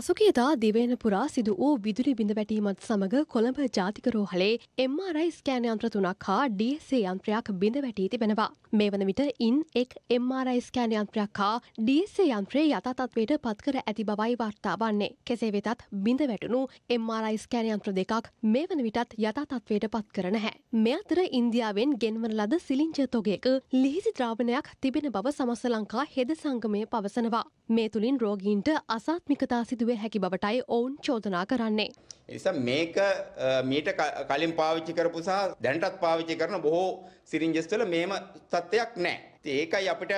පසුගේදා දිවේනපුරා සිදු වූ විදුලි බිඳ වැටීමත් සමඟ කොළඹ ජාතික රෝහලේ MRI ස්කෑන යන්ත්‍ර තුනක් හා DSA යන්ත්‍රයක් බිඳ වැටී තිබෙනවා. මේ වන විට ඉන් එක් MRI ස්කෑන යන්ත්‍රයක් හා DSA යන්ත්‍රයේ යථාතත්වයට පත්කර ඇති බවයි වාර්තා වන්නේ. කෙසේ වෙතත් බිඳ වැටුණු MRI ස්කෑන යන්ත්‍ර දෙකක් මේ වන විටත් යථාතත්වයට පත් කර නැහැ. මේ අතර ඉන්දියාවෙන් ගෙන්වන ලද සිලිංජ තොගයක ලිහිසි ද්‍රාවණයක් තිබෙන බව සමස්ත ලංකා හෙද සංගමය පවසනවා. මේ තුලින් රෝගීන්ට අසාත්මිකතා සිදු සිදුවේ හැකි බවටයි ඔවුන් චෝදනා කරන්නේ. නිසා මේක මීට කලින් පාවිච්චි කරපු සහ දැනටත් පාවිච්චි කරන බොහෝ සිරින්ජස්වල මේම තත්ත්වයක් නැහැ. ඒකයි අපිට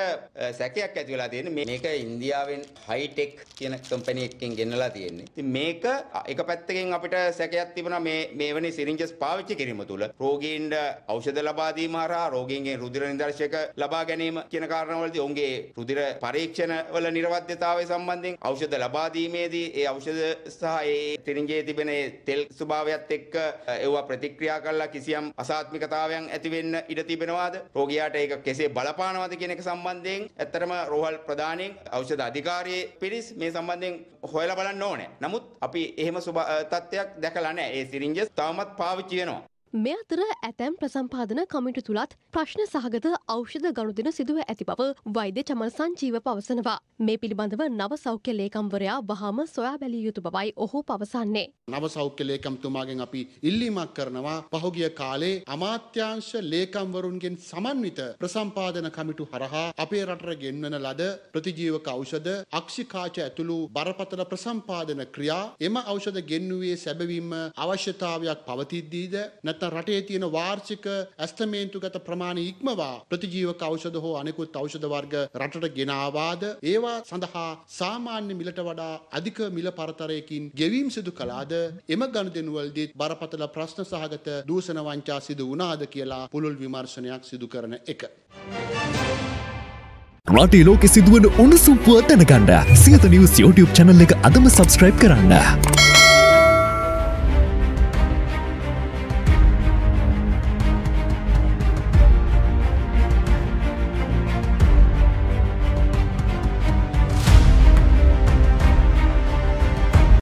සැකයක් ඇති වෙලා තියෙන්නේ මේක ඉන්දියාවෙන් හයිටෙක් කියන කම්පැනි එකකින් ගෙනලා තියෙන්නේ. ඉතින් මේක එක පැත්තකින් අපිට සැකයක් තිබුණා මේ මේවැනි සිරින්ජස් පාවිච්චි කිරීම තුළ රෝගීන්ට ඖෂධ ලබා දීම හරහා රෝගීන්ගේ රුධිර නිදර්ශක ලබා ගැනීම කියන කාරණාවලදී ඔවුන්ගේ රුධිර පරීක්ෂණවල නිර්වද්‍යතාවය සම්බන්ධයෙන් ඖෂධ ලබා දීමේදී ඒ ඖෂධ සහ ඒ සිරින්ජේ තිබෙන තෙල් ස්වභාවයත් එක්ක ඒවා ප්‍රතික්‍රියා කරලා කිසියම් අසාත්මිකතාවයන් ඇති වෙන්න ඉඩ තිබෙනවාද? රෝගියාට ඒක කෙසේ බලපාන ගන්නවද කියන එක සම්බන්ධයෙන් ඇත්තරම රෝහල් ප්‍රධානයෙන් ඖෂධ අධිකාරියේ පිරිස් මේ සම්බන්ධයෙන් හොයලා බලන්න ඕනේ. නමුත් අපි එහෙම සුබ තත්ත්වයක් දැකලා නැහැ. ඒ සිරින්ජස් තවමත් පාවිච්චි වෙනවා. මේ අතර ඇතැම් ප්‍රසම්පාදන කමිටු තුළත් ප්‍රශ්න සහගත ඖෂධ ගණුදෙන සිදුව ඇති බව වෛද්‍ය චමල් සංජීව පවසනවා. මේ පිළිබඳව නව සෞඛ්‍ය ලේකම්වරයා වහාම සොයා බැලිය යුතු බවයි ඔහු පවසන්නේ. නව සෞඛ්‍ය ලේකම්තුමාගෙන් අපි ඉල්ලීමක් කරනවා පහුගිය කාලේ අමාත්‍යංශ ලේකම්වරුන්ගෙන් සමන්විත ප්‍රසම්පාදන කමිටු හරහා අපේ රටට ගෙන්වන ලද ප්‍රතිජීවක ඖෂධ අක්ෂිකාච ඇතුළු බරපතල ප්‍රසම්පාදන ක්‍රියා එම ඖෂධ ගෙන්වුවේ සැබවින්ම අවශ්‍යතාවයක් පවතිද්දීද නැත්නම් නැත්නම් රටේ තියෙන වාර්ෂික ඇස්තමේන්තුගත ප්‍රමාණය ඉක්මවා ප්‍රතිජීවක ඖෂධ හෝ අනෙකුත් ඖෂධ වර්ග රටට ගෙනාවාද ඒවා සඳහා සාමාන්‍ය මිලට වඩා අධික මිල පරතරයකින් ගෙවීම් සිදු කළාද එම ගනුදෙනුවල්දී බරපතල ප්‍රශ්න සහගත දූෂණ වංචා සිදු වුණාද කියලා පුළුල් විමර්ශනයක් සිදු කරන එක. රටේ ලෝකෙ සිදුවන උණුසුම්පුව දැනගන්න සියත නිවස් YouTube channel එක අදම subscribe කරන්න.